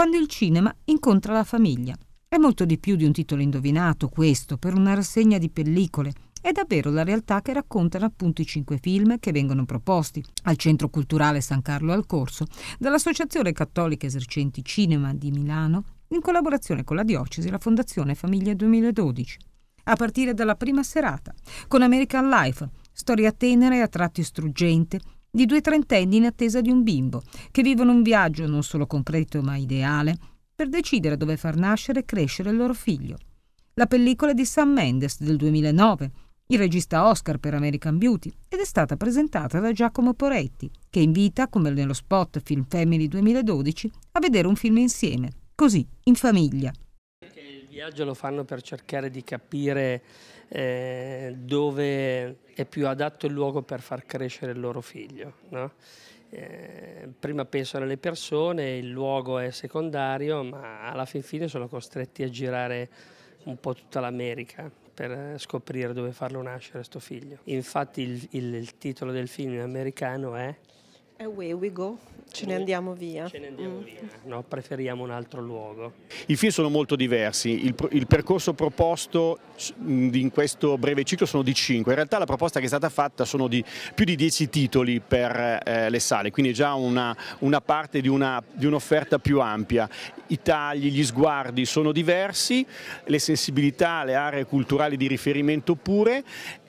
quando il cinema incontra la famiglia. È molto di più di un titolo indovinato questo per una rassegna di pellicole. È davvero la realtà che raccontano appunto i cinque film che vengono proposti al Centro Culturale San Carlo al Corso dall'Associazione Cattolica Esercenti Cinema di Milano in collaborazione con la Diocesi e la Fondazione Famiglia 2012. A partire dalla prima serata, con American Life, storia tenera e a tratti struggente, di due trentenni in attesa di un bimbo, che vivono un viaggio non solo concreto ma ideale, per decidere dove far nascere e crescere il loro figlio. La pellicola di Sam Mendes del 2009, il regista Oscar per American Beauty, ed è stata presentata da Giacomo Poretti, che invita, come nello spot Film Family 2012, a vedere un film insieme, così, in famiglia viaggio lo fanno per cercare di capire eh, dove è più adatto il luogo per far crescere il loro figlio. No? Eh, prima pensano alle persone, il luogo è secondario, ma alla fin fine sono costretti a girare un po' tutta l'America per scoprire dove farlo nascere questo figlio. Infatti il, il, il titolo del film americano è away we go, ce ne mm. andiamo via. Ce Ne andiamo mm. via. No, preferiamo un altro luogo. I film sono molto diversi, il, il, percorso proposto mm, in questo breve ciclo sono di 5, in realtà la proposta che è stata fatta sono di più di 10 titoli per eh, le sale, quindi è già una, una parte di un'offerta più ampia i tagli, gli sguardi sono diversi, le sensibilità, le aree culturali di riferimento pure,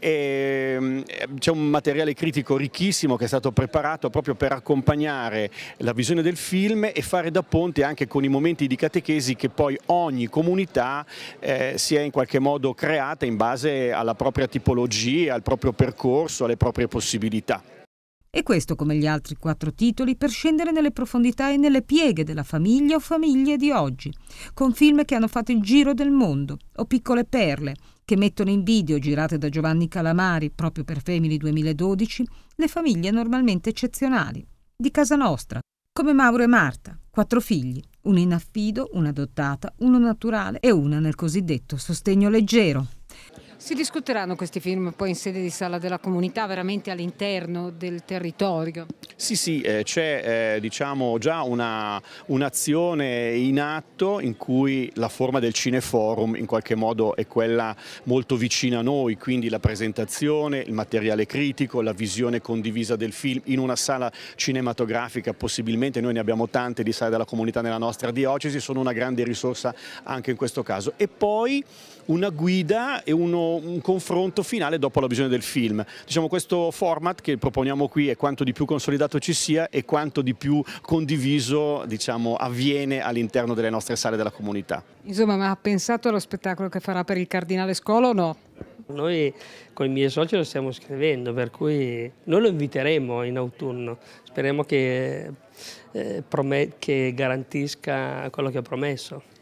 mm, c'è un materiale critico ricchissimo che è stato preparato proprio per accompagnare la visione del film e fare da ponte anche con i momenti di catechesi che poi ogni comunità eh, si è in qualche modo creata in base alla propria tipologia, al proprio percorso, alle proprie possibilità. E questo come gli altri quattro titoli per scendere nelle profondità e nelle pieghe della famiglia o famiglie di oggi, con film che hanno fatto il giro del mondo o piccole perle che mettono in video, girate da Giovanni Calamari proprio per Femini 2012, le famiglie normalmente eccezionali, di casa nostra, come Mauro e Marta, quattro figli, uno in affido, una adottata, uno naturale e una nel cosiddetto sostegno leggero. Si discuteranno questi film poi in sede di sala della comunità, veramente all'interno del territorio? Sì, sì, eh, c'è eh, diciamo già un'azione un in atto in cui la forma del cineforum in qualche modo è quella molto vicina a noi, quindi la presentazione, il materiale critico, la visione condivisa del film in una sala cinematografica, possibilmente noi ne abbiamo tante di sale della comunità nella nostra diocesi, sono una grande risorsa anche in questo caso. E poi una guida e uno un confronto finale dopo la visione del film. Diciamo, questo format che proponiamo qui è quanto di più consolidato ci sia e quanto di più condiviso diciamo, avviene all'interno delle nostre sale della comunità. Insomma, ma ha pensato allo spettacolo che farà per il Cardinale Scolo o no? Noi con i miei soci lo stiamo scrivendo, per cui noi lo inviteremo in autunno. Speriamo che, eh, che garantisca quello che ha promesso.